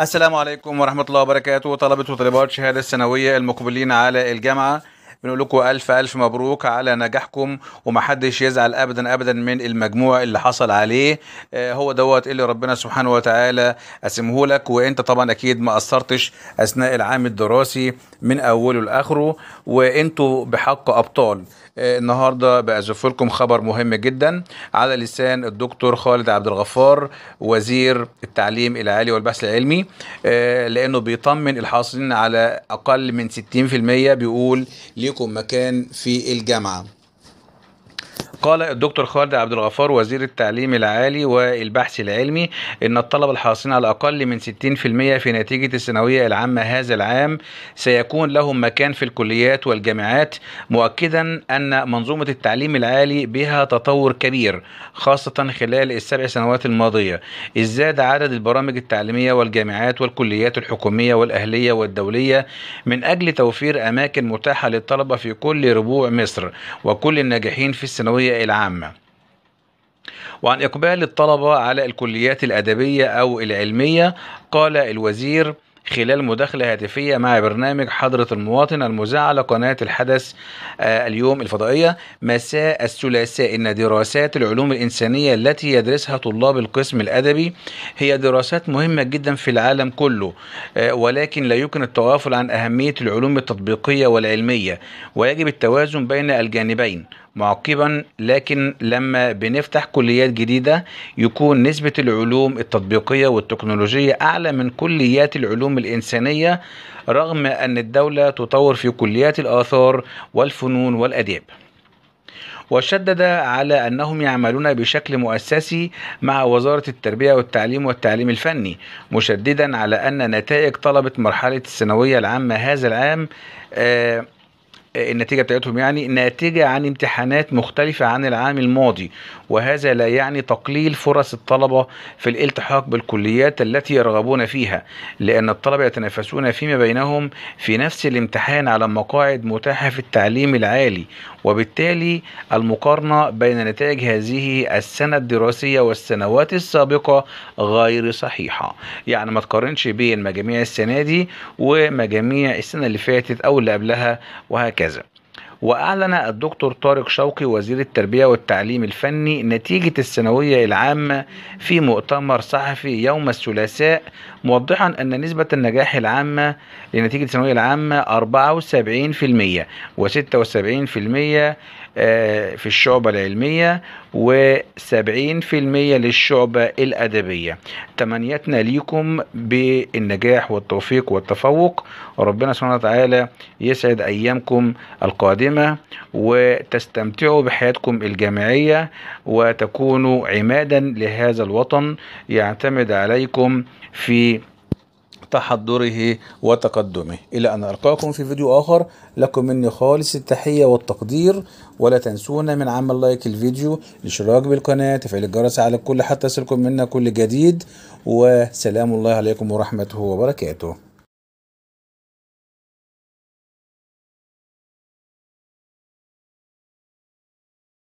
السلام عليكم ورحمة الله وبركاته طلبة وطالبات شهادة الثانوية المقبلين على الجامعة بنقول لكم الف الف مبروك على نجاحكم ومحدش يزعل ابدا ابدا من المجموع اللي حصل عليه آه، هو دوت اللي ربنا سبحانه وتعالى قسمه لك وانت طبعا اكيد ما قصرتش اثناء العام الدراسي من اوله لاخره وانتوا بحق ابطال آه، النهارده بأزف لكم خبر مهم جدا على لسان الدكتور خالد عبد الغفار وزير التعليم العالي والبحث العلمي آه، لانه بيطمن الحاصلين على اقل من 60% بيقول ليكم ليكم مكان في الجامعة قال الدكتور خالد عبد الغفار وزير التعليم العالي والبحث العلمي ان الطلبه الحاصلين على اقل من 60% في نتيجه الثانويه العامه هذا العام سيكون لهم مكان في الكليات والجامعات مؤكدا ان منظومه التعليم العالي بها تطور كبير خاصه خلال السبع سنوات الماضيه ازداد عدد البرامج التعليميه والجامعات والكليات الحكوميه والاهليه والدوليه من اجل توفير اماكن متاحه للطلبه في كل ربوع مصر وكل الناجحين في الثانويه العامة وعن إقبال الطلبة على الكليات الأدبية أو العلمية قال الوزير خلال مداخلة هاتفية مع برنامج حضرة المواطن المذاع على قناة الحدث آه، اليوم الفضائية مساء الثلاثاء إن دراسات العلوم الإنسانية التي يدرسها طلاب القسم الأدبي هي دراسات مهمة جدا في العالم كله آه، ولكن لا يمكن التغافل عن أهمية العلوم التطبيقية والعلمية ويجب التوازن بين الجانبين معقبا لكن لما بنفتح كليات جديدة يكون نسبة العلوم التطبيقية والتكنولوجية أعلى من كليات العلوم الإنسانية رغم أن الدولة تطور في كليات الآثار والفنون والأداب وشدد على أنهم يعملون بشكل مؤسسي مع وزارة التربية والتعليم والتعليم الفني مشددا على أن نتائج طلبة مرحلة الثانوية العامة هذا العام آه النتيجة بتاعتهم يعني ناتجة عن امتحانات مختلفة عن العام الماضي وهذا لا يعني تقليل فرص الطلبة في الالتحاق بالكليات التي يرغبون فيها لأن الطلبة يتنافسون فيما بينهم في نفس الامتحان على مقاعد متاحة في التعليم العالي وبالتالي المقارنة بين نتائج هذه السنة الدراسية والسنوات السابقة غير صحيحة يعني ما تقارنش بين مجاميع السنة دي ومجاميع السنة اللي فاتت أو اللي قبلها وهكذا sarcasm وأعلن الدكتور طارق شوقي وزير التربية والتعليم الفني نتيجة الثانوية العامة في مؤتمر صحفي يوم الثلاثاء موضحا أن نسبة النجاح العامة لنتيجة الثانوية العامة 74% و76% في الشعبة العلمية و70% للشعبة الأدبية تمنيتنا ليكم بالنجاح والتوفيق والتفوق وربنا سبحانه وتعالى يسعد أيامكم القادمة القادمة وتستمتعوا بحياتكم الجامعية وتكونوا عمادا لهذا الوطن يعتمد عليكم في تحضره وتقدمه إلى أن ألقاكم في فيديو آخر لكم مني خالص التحية والتقدير ولا تنسونا من عمل لايك الفيديو الاشتراك بالقناة تفعيل الجرس على كل حتى يصلكم منا كل جديد وسلام الله عليكم ورحمته وبركاته